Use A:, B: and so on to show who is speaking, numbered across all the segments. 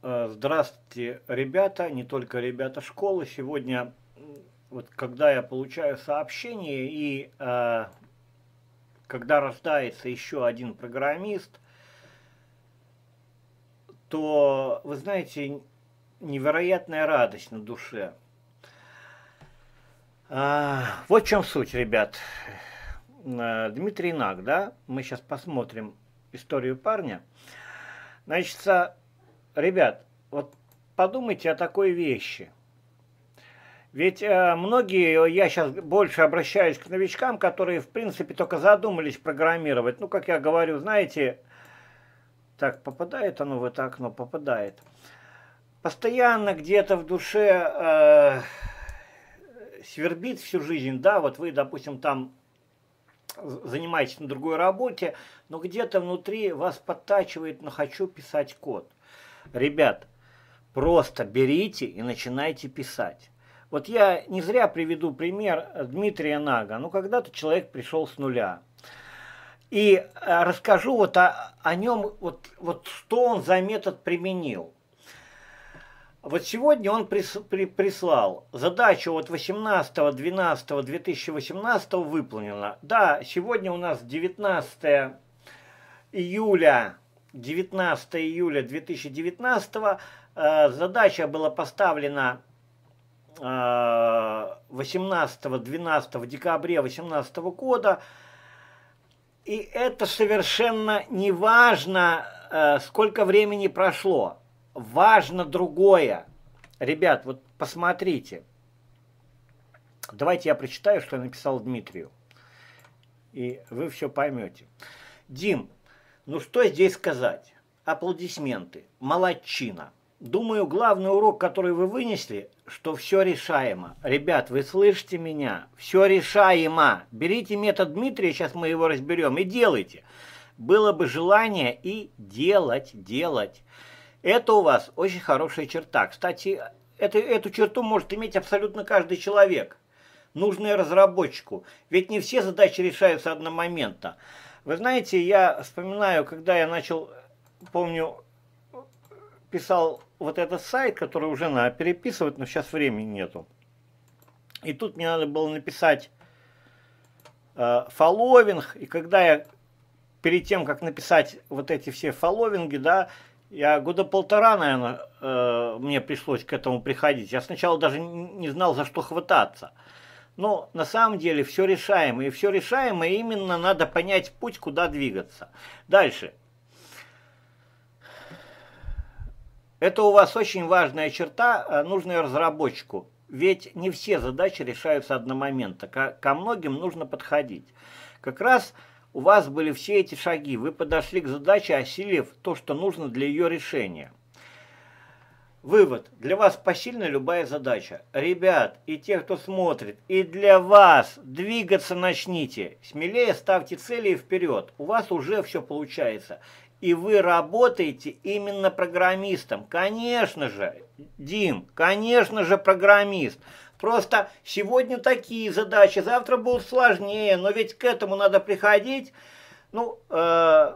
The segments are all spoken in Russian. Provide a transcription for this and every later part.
A: Э, здравствуйте, ребята, не только ребята школы. Сегодня, вот когда я получаю сообщение и э, когда рождается еще один программист, то, вы знаете, невероятная радость на душе. Э, вот в чем суть, ребят. Э, Дмитрий Наг, да? Мы сейчас посмотрим историю парня. Значит, Ребят, вот подумайте о такой вещи. Ведь э, многие, я сейчас больше обращаюсь к новичкам, которые, в принципе, только задумались программировать. Ну, как я говорю, знаете, так, попадает оно в это окно, попадает. Постоянно где-то в душе э, свербит всю жизнь, да, вот вы, допустим, там занимаетесь на другой работе, но где-то внутри вас подтачивает, но хочу писать код. Ребят, просто берите и начинайте писать. Вот я не зря приведу пример Дмитрия Нага. Ну, когда-то человек пришел с нуля. И а, расскажу вот о, о нем, вот, вот что он за метод применил. Вот сегодня он прис, при, прислал задачу от 18 12 2018 выполнена. Да, сегодня у нас 19 июля 19 июля 2019 э, задача была поставлена 18-12 э, декабря 2018 года. И это совершенно не важно, э, сколько времени прошло. Важно другое. Ребят, вот посмотрите. Давайте я прочитаю, что я написал Дмитрию. И вы все поймете. Дим, ну что здесь сказать? Аплодисменты. Молодчина. Думаю, главный урок, который вы вынесли, что все решаемо. Ребят, вы слышите меня? Все решаемо. Берите метод Дмитрия, сейчас мы его разберем, и делайте. Было бы желание и делать, делать. Это у вас очень хорошая черта. Кстати, это, эту черту может иметь абсолютно каждый человек, нужная разработчику. Ведь не все задачи решаются одномоментно. Вы знаете, я вспоминаю, когда я начал, помню, писал вот этот сайт, который уже надо переписывать, но сейчас времени нету. И тут мне надо было написать э, фолловинг, и когда я перед тем, как написать вот эти все фолловинги, да, я года полтора, наверное, э, мне пришлось к этому приходить. Я сначала даже не знал, за что хвататься. Но на самом деле все решаемо. И все решаемо, и именно надо понять путь, куда двигаться. Дальше. Это у вас очень важная черта, а, нужная разработчику. Ведь не все задачи решаются одномоментно. Ко, ко многим нужно подходить. Как раз у вас были все эти шаги. Вы подошли к задаче, осилив то, что нужно для ее решения. Вывод. Для вас посильна любая задача. Ребят и те, кто смотрит, и для вас двигаться начните. Смелее ставьте цели и вперед. У вас уже все получается. И вы работаете именно программистом. Конечно же, Дим, конечно же программист. Просто сегодня такие задачи, завтра будут сложнее, но ведь к этому надо приходить. Ну, э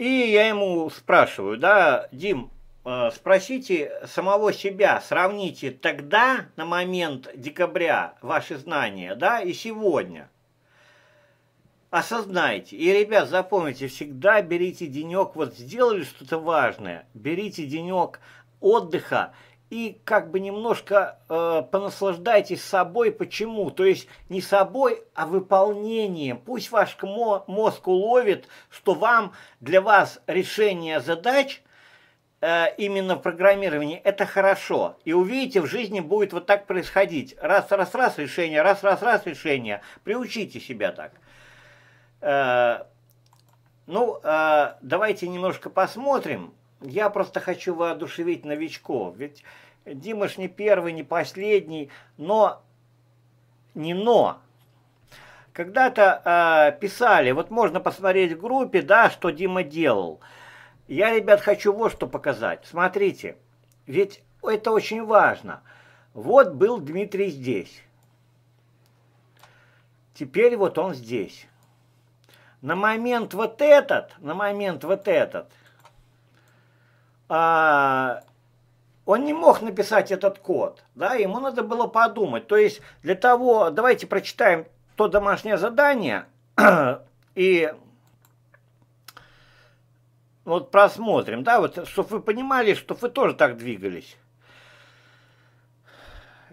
A: И я ему спрашиваю, да, Дим, э, спросите самого себя, сравните тогда, на момент декабря, ваши знания, да, и сегодня. Осознайте. И, ребят, запомните, всегда берите денек, вот сделали что-то важное, берите денек отдыха и как бы немножко э, понаслаждайтесь собой. Почему? То есть не собой, а выполнением. Пусть ваш мозг уловит, что вам для вас решение задач э, именно в это хорошо. И увидите, в жизни будет вот так происходить. Раз, раз, раз решение, раз, раз, раз решение. Приучите себя так. Э, ну, э, давайте немножко посмотрим я просто хочу воодушевить новичков, ведь Димаш не первый, не последний, но не но. Когда-то э, писали, вот можно посмотреть в группе, да, что Дима делал. Я, ребят, хочу вот что показать. Смотрите, ведь это очень важно. Вот был Дмитрий здесь. Теперь вот он здесь. На момент вот этот, на момент вот этот, а, он не мог написать этот код, да, ему надо было подумать. То есть для того, давайте прочитаем то домашнее задание и вот просмотрим, да, вот, чтобы вы понимали, что вы тоже так двигались.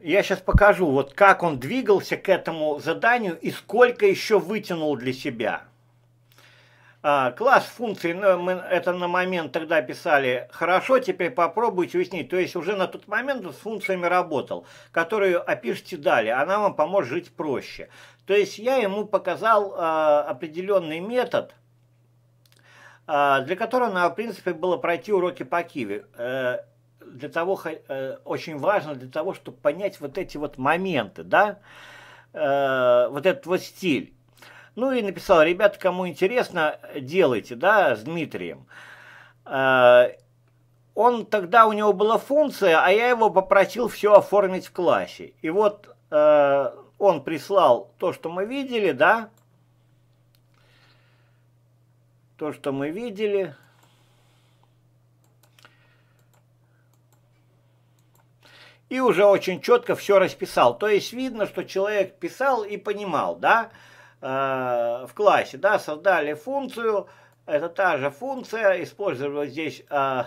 A: Я сейчас покажу, вот как он двигался к этому заданию и сколько еще вытянул для себя. А, класс функций, ну, мы это на момент тогда писали, хорошо, теперь попробуйте уяснить. То есть уже на тот момент с функциями работал, которую опишите далее, она вам поможет жить проще. То есть я ему показал а, определенный метод, а, для которого, на, в принципе, было пройти уроки по Киеве. А, э, для того, а, очень важно для того, чтобы понять вот эти вот моменты, да, а, вот этот вот стиль. Ну и написал, ребята, кому интересно, делайте, да, с Дмитрием. А, он тогда, у него была функция, а я его попросил все оформить в классе. И вот а, он прислал то, что мы видели, да, то, что мы видели. И уже очень четко все расписал. То есть видно, что человек писал и понимал, да, Э, в классе, да, создали функцию, это та же функция, использовали здесь э,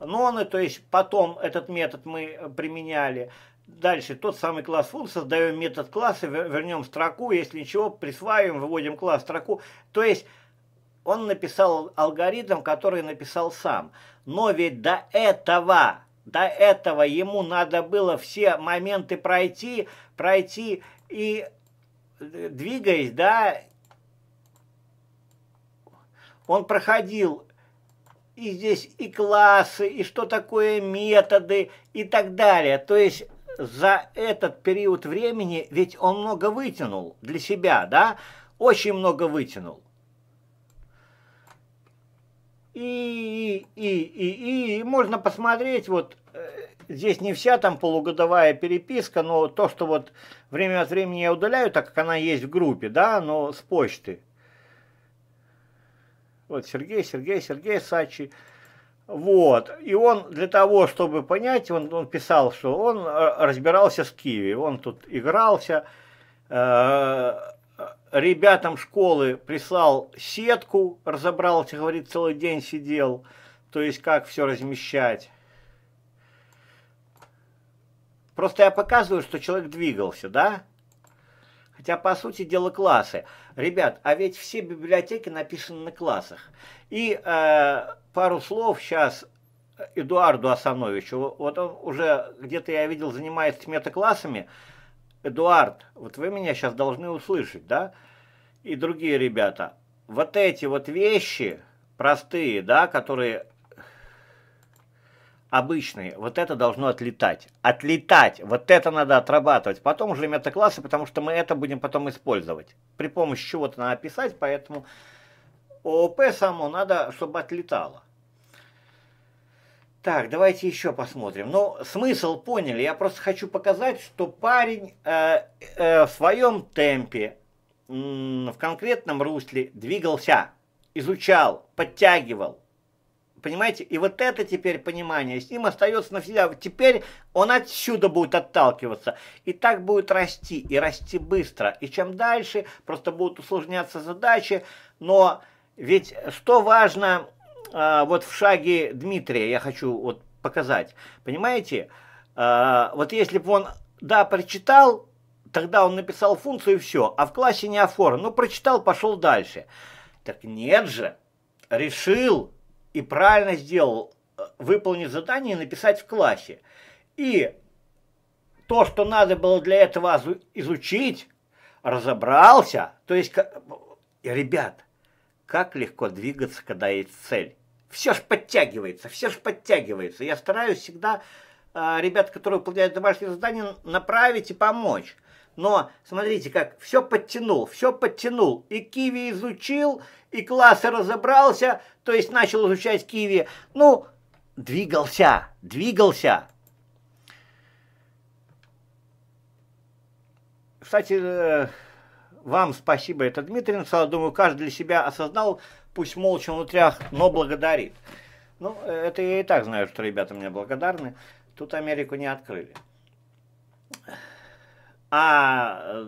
A: ноны, то есть потом этот метод мы применяли. Дальше тот самый класс функции, создаем метод класса, вернем строку, если ничего, присваиваем, выводим класс строку. То есть он написал алгоритм, который написал сам. Но ведь до этого, до этого ему надо было все моменты пройти, пройти и двигаясь, да, он проходил и здесь и классы, и что такое методы, и так далее. То есть за этот период времени ведь он много вытянул для себя, да? Очень много вытянул. И, и, и, и, и можно посмотреть вот э, здесь не вся там полугодовая переписка, но то, что вот время от времени я удаляю, так как она есть в группе, да, но с почты. Вот Сергей, Сергей, Сергей Сачи. Вот, и он для того, чтобы понять, он, он писал, что он э, разбирался с Киви, он тут игрался, э, ребятам школы прислал сетку, разобрался, говорит, целый день сидел, то есть как все размещать. Просто я показываю, что человек двигался, да? Хотя, по сути дела, классы. Ребят, а ведь все библиотеки написаны на классах. И э, пару слов сейчас Эдуарду Асановичу. Вот он уже где-то, я видел, занимается метаклассами. Эдуард, вот вы меня сейчас должны услышать, да? И другие ребята. Вот эти вот вещи простые, да, которые обычные вот это должно отлетать. Отлетать, вот это надо отрабатывать. Потом уже метаклассы, потому что мы это будем потом использовать. При помощи чего-то надо писать, поэтому ООП само надо, чтобы отлетало. Так, давайте еще посмотрим. Ну, смысл поняли. Я просто хочу показать, что парень э, э, в своем темпе, э, в конкретном русле двигался, изучал, подтягивал, понимаете? И вот это теперь понимание с ним остается навсегда. Теперь он отсюда будет отталкиваться. И так будет расти, и расти быстро. И чем дальше, просто будут усложняться задачи. Но ведь что важно э, вот в шаге Дмитрия, я хочу вот показать. Понимаете? Э, вот если бы он, да, прочитал, тогда он написал функцию и все, а в классе не оформлен. Ну, прочитал, пошел дальше. Так нет же, решил, и правильно сделал, э, выполнить задание и написать в классе. И то, что надо было для этого изучить, разобрался. То есть, э, ребят, как легко двигаться, когда есть цель. Все ж подтягивается, все ж подтягивается. Я стараюсь всегда э, ребят, которые выполняют домашние задания, направить и помочь. Но смотрите, как все подтянул, все подтянул. И киви изучил, и классы разобрался, то есть начал изучать киви. Ну, двигался, двигался. Кстати, э, вам спасибо, это Дмитренко. Думаю, каждый для себя осознал, пусть молча внутрях, но благодарит. Ну, э, это я и так знаю, что ребята мне благодарны. Тут Америку не открыли. А э,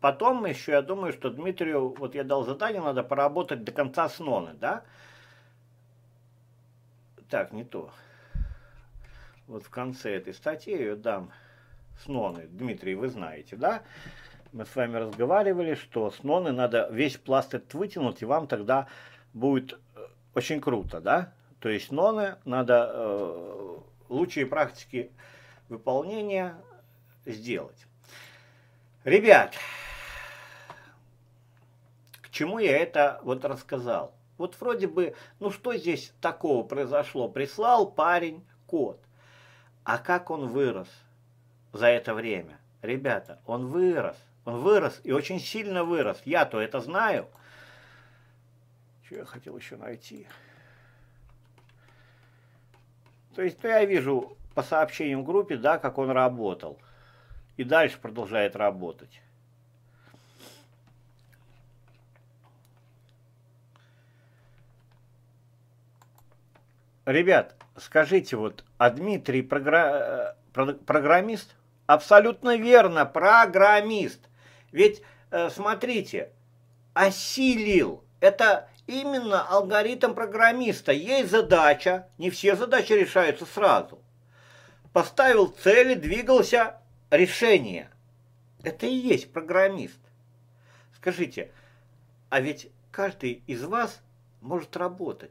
A: потом еще я думаю, что Дмитрию, вот я дал задание, надо поработать до конца с снона, да? Так, не то. Вот в конце этой статьи я ее дам. ноны. Дмитрий, вы знаете, да? Мы с вами разговаривали, что ноны надо весь пласт этот вытянуть, и вам тогда будет э, очень круто, да? То есть ноны надо э, лучшие практики выполнения сделать. Ребят, к чему я это вот рассказал? Вот вроде бы, ну что здесь такого произошло? Прислал парень код. А как он вырос за это время? Ребята, он вырос. Он вырос и очень сильно вырос. Я-то это знаю. Что я хотел еще найти? То есть, ну, я вижу по сообщениям в группе, да, как он работал и дальше продолжает работать. Ребят, скажите, вот, а Дмитрий програ... Э, программист? Абсолютно верно, программист. Ведь, э, смотрите, осилил. Это именно алгоритм программиста. Есть задача, не все задачи решаются сразу. Поставил цели, двигался, решение. Это и есть программист. Скажите, а ведь каждый из вас может работать.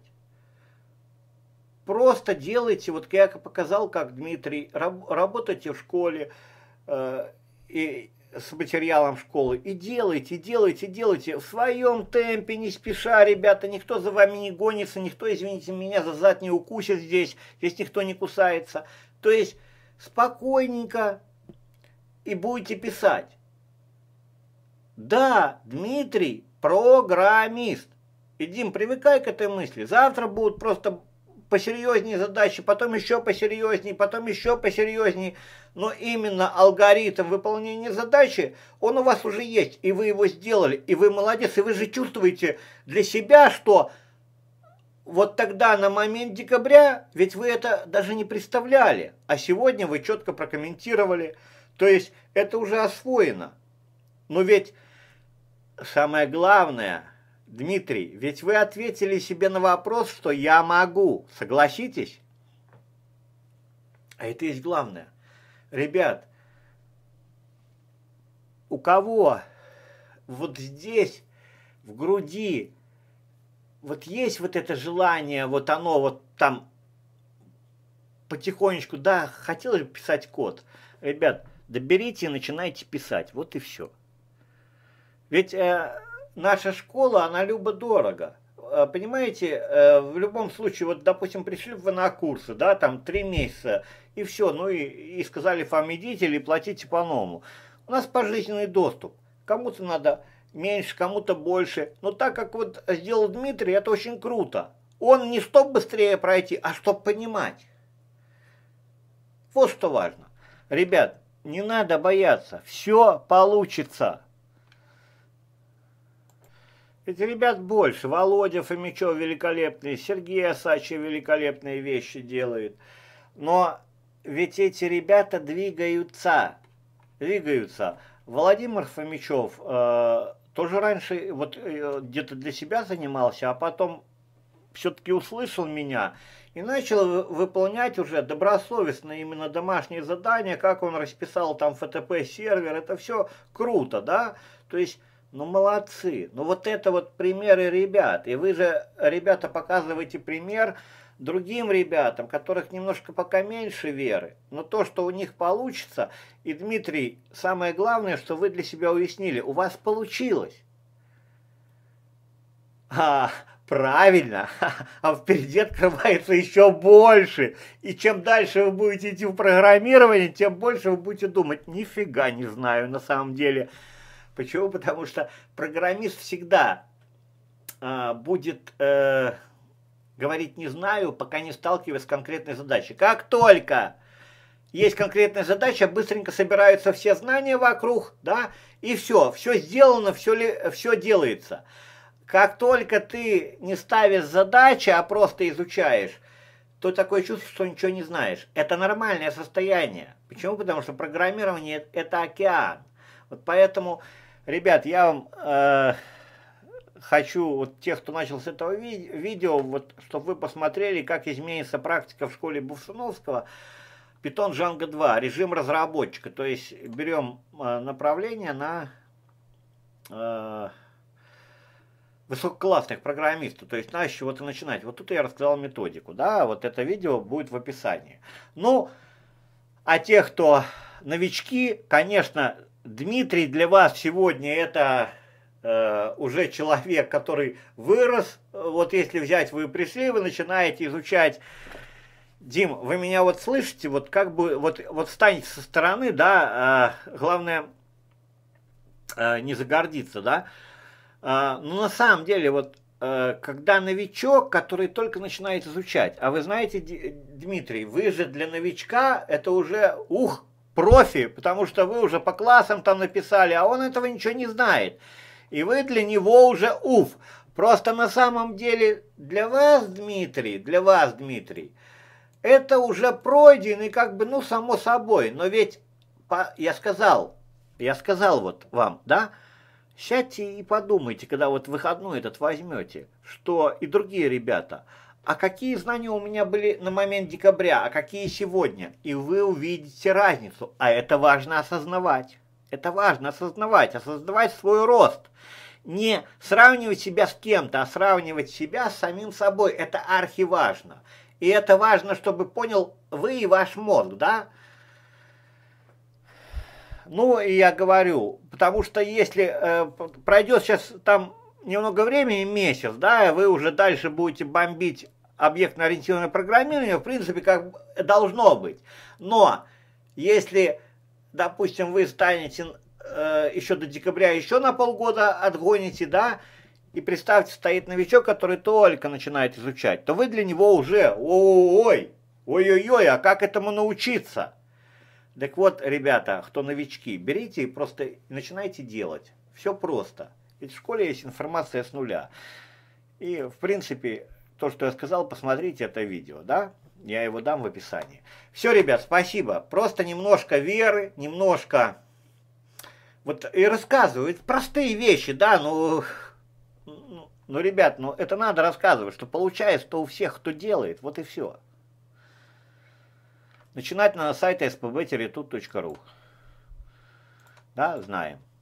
A: Просто делайте, вот я показал, как Дмитрий, раб, работайте в школе э, и с материалом школы, и делайте, делайте, делайте, в своем темпе, не спеша, ребята, никто за вами не гонится, никто, извините меня, за зад не укусит здесь, здесь никто не кусается. То есть спокойненько, и будете писать. Да, Дмитрий программист. И, Дим, привыкай к этой мысли. Завтра будут просто посерьезнее задачи, потом еще посерьезнее, потом еще посерьезнее. Но именно алгоритм выполнения задачи, он у вас уже есть, и вы его сделали, и вы молодец, и вы же чувствуете для себя, что вот тогда на момент декабря, ведь вы это даже не представляли, а сегодня вы четко прокомментировали, то есть это уже освоено. Но ведь самое главное, Дмитрий, ведь вы ответили себе на вопрос, что я могу. Согласитесь? А это есть главное. Ребят, у кого вот здесь, в груди, вот есть вот это желание, вот оно вот там потихонечку, да, хотелось бы писать код. Ребят, да и начинайте писать, вот и все. Ведь э, наша школа, она любо-дорого. Э, понимаете, э, в любом случае, вот, допустим, пришли вы на курсы, да, там, три месяца, и все, ну и, и сказали вам, идите или платите по-новому. У нас пожизненный доступ. Кому-то надо меньше, кому-то больше. Но так как вот сделал Дмитрий, это очень круто. Он не чтоб быстрее пройти, а чтоб понимать. Вот что важно. Ребят, не надо бояться, все получится. Ведь ребят больше. Володя Фомичев великолепный, Сергей Осачий великолепные вещи делает. Но ведь эти ребята двигаются. Двигаются. Владимир Фомичев э, тоже раньше вот э, где-то для себя занимался, а потом все-таки услышал меня и начал выполнять уже добросовестно именно домашние задания, как он расписал там ФТП-сервер, это все круто, да? То есть, ну молодцы, ну вот это вот примеры ребят, и вы же, ребята, показываете пример другим ребятам, которых немножко пока меньше веры, но то, что у них получится, и, Дмитрий, самое главное, что вы для себя уяснили, у вас получилось. А, Правильно, а впереди открывается еще больше. И чем дальше вы будете идти в программирование, тем больше вы будете думать, нифига не знаю на самом деле. Почему? Потому что программист всегда э, будет э, говорить не знаю, пока не сталкивается с конкретной задачей. Как только есть конкретная задача, быстренько собираются все знания вокруг, да, и все, все сделано, все, ли, все делается. Как только ты не ставишь задачи, а просто изучаешь, то такое чувство, что ничего не знаешь. Это нормальное состояние. Почему? Потому что программирование – это океан. Вот поэтому, ребят, я вам э, хочу, вот тех, кто начал с этого ви видео, вот, чтобы вы посмотрели, как изменится практика в школе Бувсуновского. Python Django 2, режим разработчика. То есть берем э, направление на... Э, высококлассных программистов, то есть надо с чего-то начинать. Вот тут я рассказал методику, да, вот это видео будет в описании. Ну, а те, кто новички, конечно, Дмитрий для вас сегодня это э, уже человек, который вырос. Вот если взять, вы пришли, вы начинаете изучать Дим, вы меня вот слышите, вот как бы, вот, вот станете со стороны, да, э, главное э, не загордиться, да, а, ну, на самом деле, вот э, когда новичок, который только начинает изучать, а вы знаете, Дмитрий, вы же для новичка это уже, ух, профи, потому что вы уже по классам там написали, а он этого ничего не знает. И вы для него уже уф. Просто на самом деле для вас, Дмитрий, для вас, Дмитрий, это уже пройденный как бы, ну, само собой. Но ведь, я сказал, я сказал вот вам, да, Сядьте и подумайте, когда вот выходной этот возьмете, что и другие ребята, а какие знания у меня были на момент декабря, а какие сегодня, и вы увидите разницу, а это важно осознавать. Это важно осознавать, осознавать свой рост. Не сравнивать себя с кем-то, а сравнивать себя с самим собой. Это архиважно. И это важно, чтобы понял вы и ваш мозг, да? Ну, и я говорю, потому что если э, пройдет сейчас там немного времени, месяц, да, и вы уже дальше будете бомбить объектно-ориентированное программирование, в принципе, как должно быть. Но если, допустим, вы станете э, еще до декабря еще на полгода отгоните, да, и представьте, стоит новичок, который только начинает изучать, то вы для него уже, ой-ой-ой, ой-ой-ой, а как этому научиться? Так вот, ребята, кто новички, берите и просто начинайте делать. Все просто. Ведь в школе есть информация с нуля. И, в принципе, то, что я сказал, посмотрите это видео, да? Я его дам в описании. Все, ребят, спасибо. Просто немножко веры, немножко... Вот и рассказывают простые вещи, да, ну, ну... Ну, ребят, ну это надо рассказывать, что получается то у всех, кто делает, вот и все. Начинать на сайт spbterritut.ru. Да, знаем.